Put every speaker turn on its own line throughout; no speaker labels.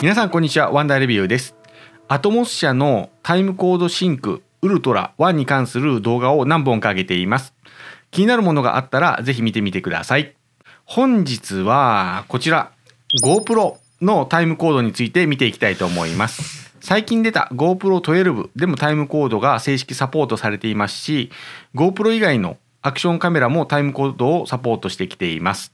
皆さんこんにちはワンダーレビューですアトモス社のタイムコードシンクウルトラ1に関する動画を何本か上げています気になるものがあったらぜひ見てみてください本日はこちら GoPro のタイムコードについて見ていきたいと思います最近出た GoPro12 でもタイムコードが正式サポートされていますし GoPro 以外のアクションカメラもタイムコードをサポートしてきています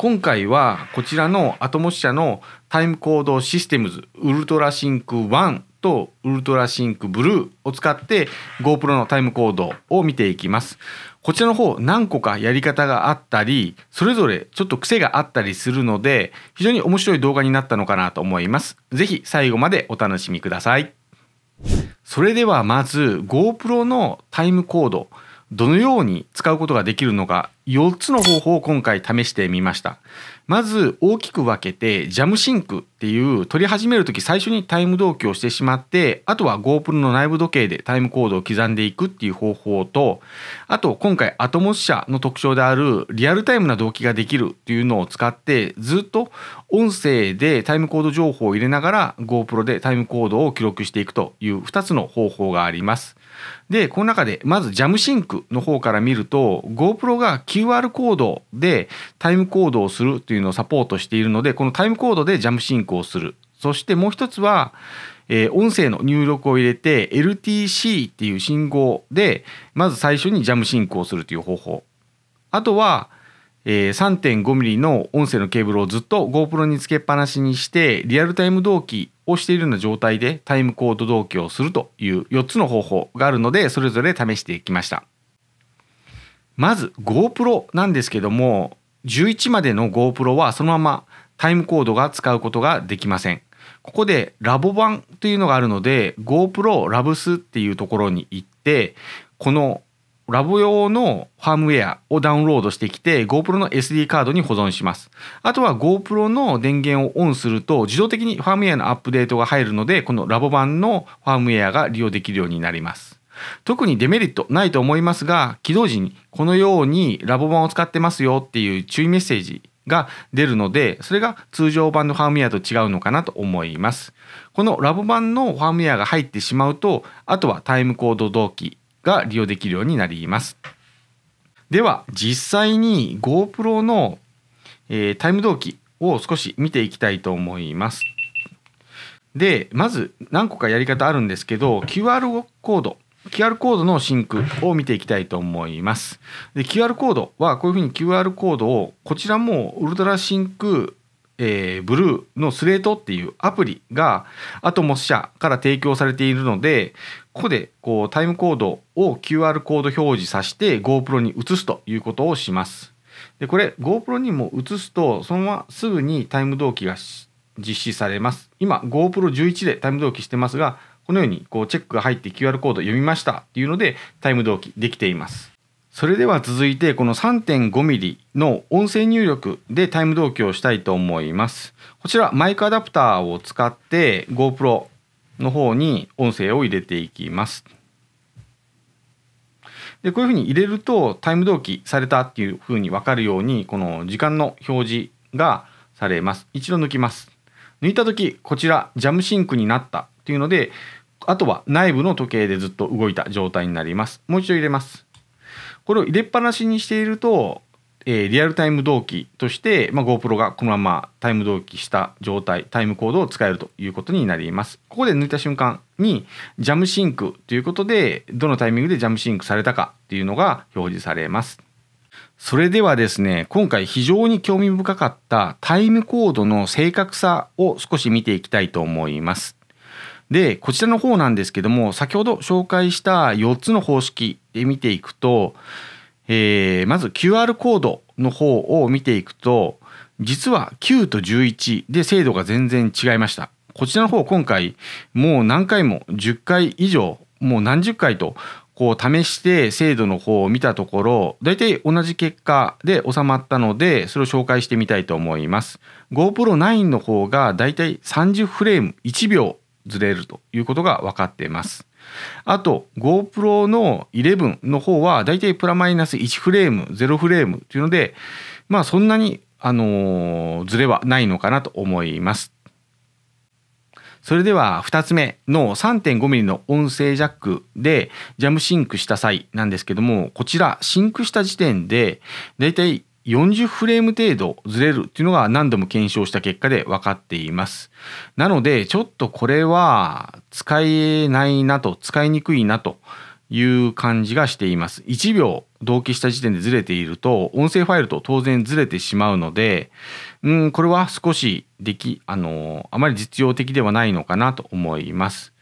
今回はこちらのアトモス社のタイムコードシステムズウルトラシンク1とウルトラシンクブルーを使って GoPro のタイムコードを見ていきます。こちらの方何個かやり方があったり、それぞれちょっと癖があったりするので、非常に面白い動画になったのかなと思います。ぜひ最後までお楽しみください。それではまず GoPro のタイムコード。どのように使うことができるのか4つの方法を今回試してみましたまず大きく分けてジャムシンクっていう取り始める時最初にタイム同期をしてしまってあとは GoPro の内部時計でタイムコードを刻んでいくっていう方法とあと今回アトモス社の特徴であるリアルタイムな動機ができるっていうのを使ってずっと音声でタイムコード情報を入れながら GoPro でタイムコードを記録していくという2つの方法があります。でこの中でまず j a m シンクの方から見ると GoPro が QR コードでタイムコードをするというのをサポートしているのでこのタイムコードで j a m シンクをするそしてもう一つは、えー、音声の入力を入れて LTC っていう信号でまず最初に j a m シンクをするという方法あとはえ 3.5mm の音声のケーブルをずっと GoPro につけっぱなしにしてリアルタイム同期をしているような状態でタイムコード同期をするという4つの方法があるのでそれぞれ試していきましたまず GoPro なんですけども11までの GoPro はそのままタイムコードが使うことができませんここでラボ版というのがあるので GoPro ラブスっていうところに行ってこのラボ用のファームウェアをダウンロードしてきて GoPro の SD カードに保存します。あとは GoPro の電源をオンすると自動的にファームウェアのアップデートが入るのでこのラボ版のファームウェアが利用できるようになります。特にデメリットないと思いますが起動時にこのようにラボ版を使ってますよっていう注意メッセージが出るのでそれが通常版のファームウェアと違うのかなと思いますこのラボ版のファームウェアが入ってしまうとあとはタイムコード同期が利用できるようになります。では実際に GoPro の、えー、タイム動機を少し見ていきたいと思います。でまず何個かやり方あるんですけど QR コード QR コードのシンクを見ていきたいと思います。で QR コードはこういうふうに QR コードをこちらもウルトラシンクえー、ブルーのスレートっていうアプリがアトモス社から提供されているのでここでこうタイムコードを QR コード表示させて GoPro に移すということをしますでこれ GoPro にも移すとそのまますぐにタイム同期が実施されます今 GoPro11 でタイム同期してますがこのようにこうチェックが入って QR コード読みましたっていうのでタイム同期できていますそれでは続いてこの 3.5mm の音声入力でタイム同期をしたいと思います。こちらマイクアダプターを使って GoPro の方に音声を入れていきます。でこういうふうに入れるとタイム同期されたっていうふうに分かるようにこの時間の表示がされます。一度抜きます。抜いた時こちらジャムシンクになったっていうのであとは内部の時計でずっと動いた状態になります。もう一度入れます。これを入れっぱなしにしていると、えー、リアルタイム同期として、まあ、GoPro がこのままタイム同期した状態タイムコードを使えるということになりますここで抜いた瞬間にジャムシンクということでどのタイミングでジャムシンクされたかっていうのが表示されますそれではですね、今回非常に興味深かったタイムコードの正確さを少し見ていきたいと思います。でこちらの方なんですけども先ほど紹介した4つの方式で見ていくと、えー、まず QR コードの方を見ていくと実は9と11で精度が全然違いました。こちらの方今回もう何回も10回以上もう何十回とこう試して精度の方を見たところ大体同じ結果で収まったのでそれを紹介してみたいと思います GoPro9 の方が大体30フレーム1秒ずれるということが分かっています。あと GoPro の11の方はだいたいプラマイナス1フレーム0フレームというのでまあそんなにあのズレはないのかなと思います。それでは2つ目の 3.5mm の音声ジャックでジャムシンクした際なんですけどもこちらシンクした時点でだいたい40フレーム程度ずれるっていうのが何度も検証した結果で分かっています。なので、ちょっとこれは使えないなと、使いにくいなという感じがしています。1秒同期した時点でずれていると、音声ファイルと当然ずれてしまうので、うん、これは少しでき、あの、あまり実用的ではないのかなと思います。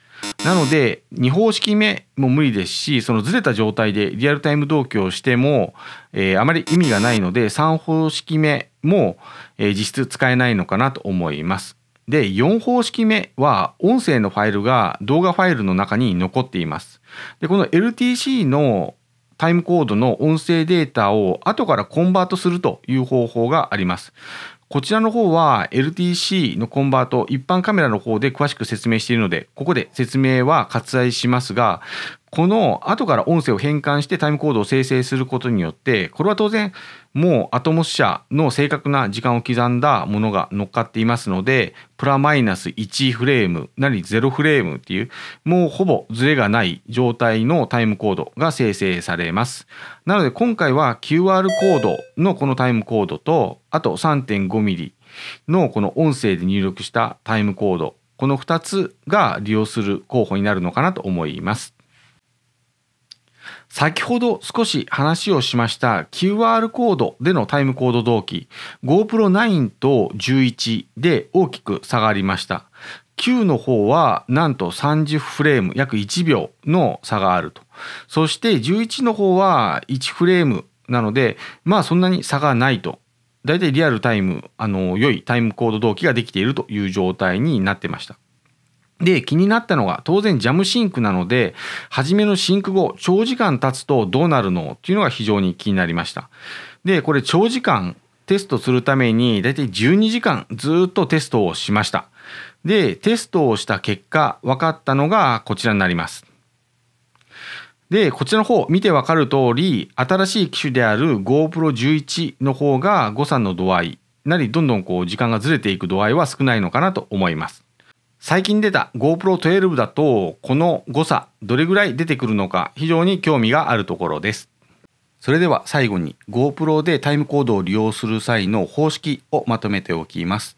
なので2方式目も無理ですしそのずれた状態でリアルタイム同居をしても、えー、あまり意味がないので3方式目も、えー、実質使えないのかなと思います。で4方式目は音声のファイルが動画ファイルの中に残っています。でこの LTC のタイムコードの音声データを後からコンバートするという方法があります。こちらの方は LTC のコンバート、一般カメラの方で詳しく説明しているので、ここで説明は割愛しますが、この後から音声を変換してタイムコードを生成することによってこれは当然もうアトモス社の正確な時間を刻んだものが乗っかっていますのでプラマイナス1フレームなり0フレームっていうもうほぼズレがない状態のタイムコードが生成されますなので今回は QR コードのこのタイムコードとあと 3.5mm のこの音声で入力したタイムコードこの2つが利用する候補になるのかなと思います先ほど少し話をしました QR コードでのタイムコード同期 GoPro9 と11で大きく下がりました。9の方はなんと30フレーム約1秒の差があると。そして11の方は1フレームなのでまあそんなに差がないと。大体リアルタイム、あの、良いタイムコード同期ができているという状態になってました。で、気になったのが、当然ジャムシンクなので、初めのシンク後、長時間経つとどうなるのっていうのが非常に気になりました。で、これ長時間テストするために、だいたい12時間ずっとテストをしました。で、テストをした結果、分かったのがこちらになります。で、こちらの方見てわかる通り、新しい機種である GoPro11 の方が誤差の度合い、なりどんどんこう時間がずれていく度合いは少ないのかなと思います。最近出た GoPro12 だとこの誤差どれぐらい出てくるのか非常に興味があるところですそれでは最後に GoPro でタイムコードを利用する際の方式をまとめておきます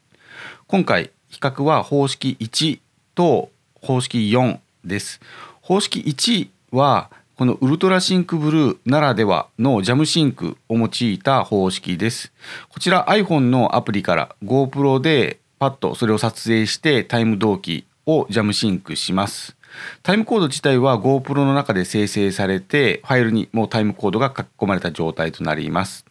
今回比較は方式1と方式4です方式1はこのウルトラシンクブルーならではのジャムシンクを用いた方式です。こちら iPhone のアプリから GoPro でパッとそれを撮影してタイム同期をジャムシンクします。タイムコード自体は GoPro の中で生成されてファイルにもうタイムコードが書き込まれた状態となります。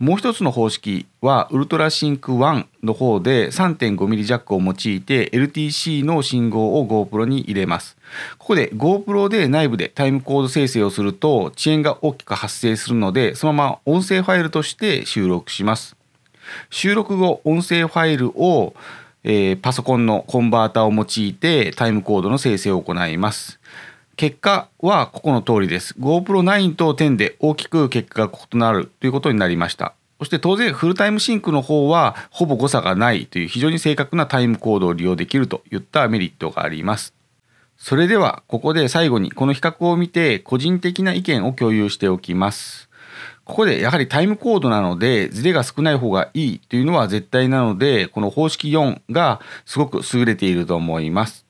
もう一つの方式はウルトラシンク1の方で 3.5mm ジャックを用いて LTC の信号を GoPro に入れます。ここで GoPro で内部でタイムコード生成をすると遅延が大きく発生するのでそのまま音声ファイルとして収録します。収録後音声ファイルを、えー、パソコンのコンバータを用いてタイムコードの生成を行います結果はここの通りです GoPro9 と10で大きく結果が異なるということになりましたそして当然フルタイムシンクの方はほぼ誤差がないという非常に正確なタイムコードを利用できるといったメリットがありますそれではここで最後にこの比較を見て個人的な意見を共有しておきますここでやはりタイムコードなので、ズレが少ない方がいいというのは絶対なので、この方式4がすごく優れていると思います。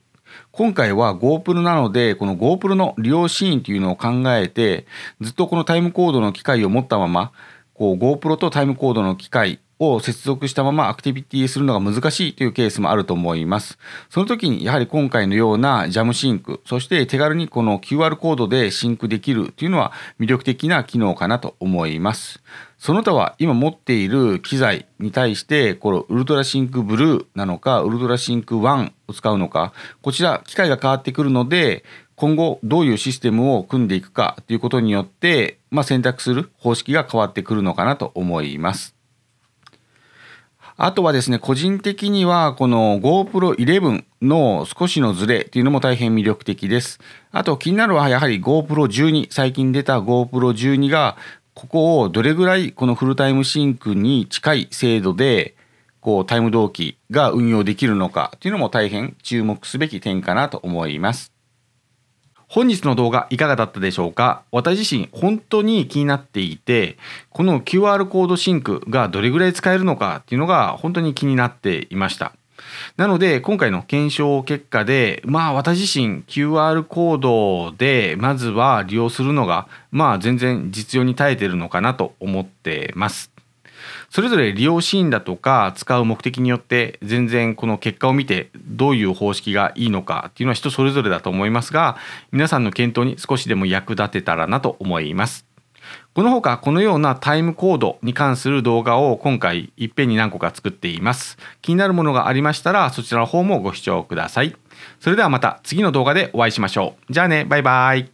今回は GoPro なので、この GoPro の利用シーンというのを考えて、ずっとこのタイムコードの機械を持ったまま、こう GoPro とタイムコードの機械を接続したままアクティビティするのが難しいというケースもあると思います。その時にやはり今回のようなジャムシンク、そして手軽にこの QR コードでシンクできるというのは魅力的な機能かなと思います。その他は今持っている機材に対して、このウルトラシンクブルーなのか、ウルトラシンク1を使うのか、こちら機械が変わってくるので、今後どういうシステムを組んでいくかということによって、まあ、選択する方式が変わってくるのかなと思います。あとはですね、個人的には、この GoPro 11の少しのズレっていうのも大変魅力的です。あと気になるのはやはり GoPro 12、最近出た GoPro 12が、ここをどれぐらいこのフルタイムシンクに近い精度で、こうタイム同期が運用できるのかっていうのも大変注目すべき点かなと思います。本日の動画いかがだったでしょうか私自身本当に気になっていて、この QR コードシンクがどれぐらい使えるのかっていうのが本当に気になっていました。なので、今回の検証結果で、まあ私自身 QR コードでまずは利用するのが、まあ全然実用に耐えてるのかなと思ってます。それぞれ利用シーンだとか使う目的によって全然この結果を見てどういう方式がいいのかっていうのは人それぞれだと思いますが皆さんの検討に少しでも役立てたらなと思います。このほかこのようなタイムコードに関する動画を今回いっぺんに何個か作っています。気になるものがありましたらそちらの方もご視聴ください。それではまた次の動画でお会いしましょう。じゃあね、バイバイ。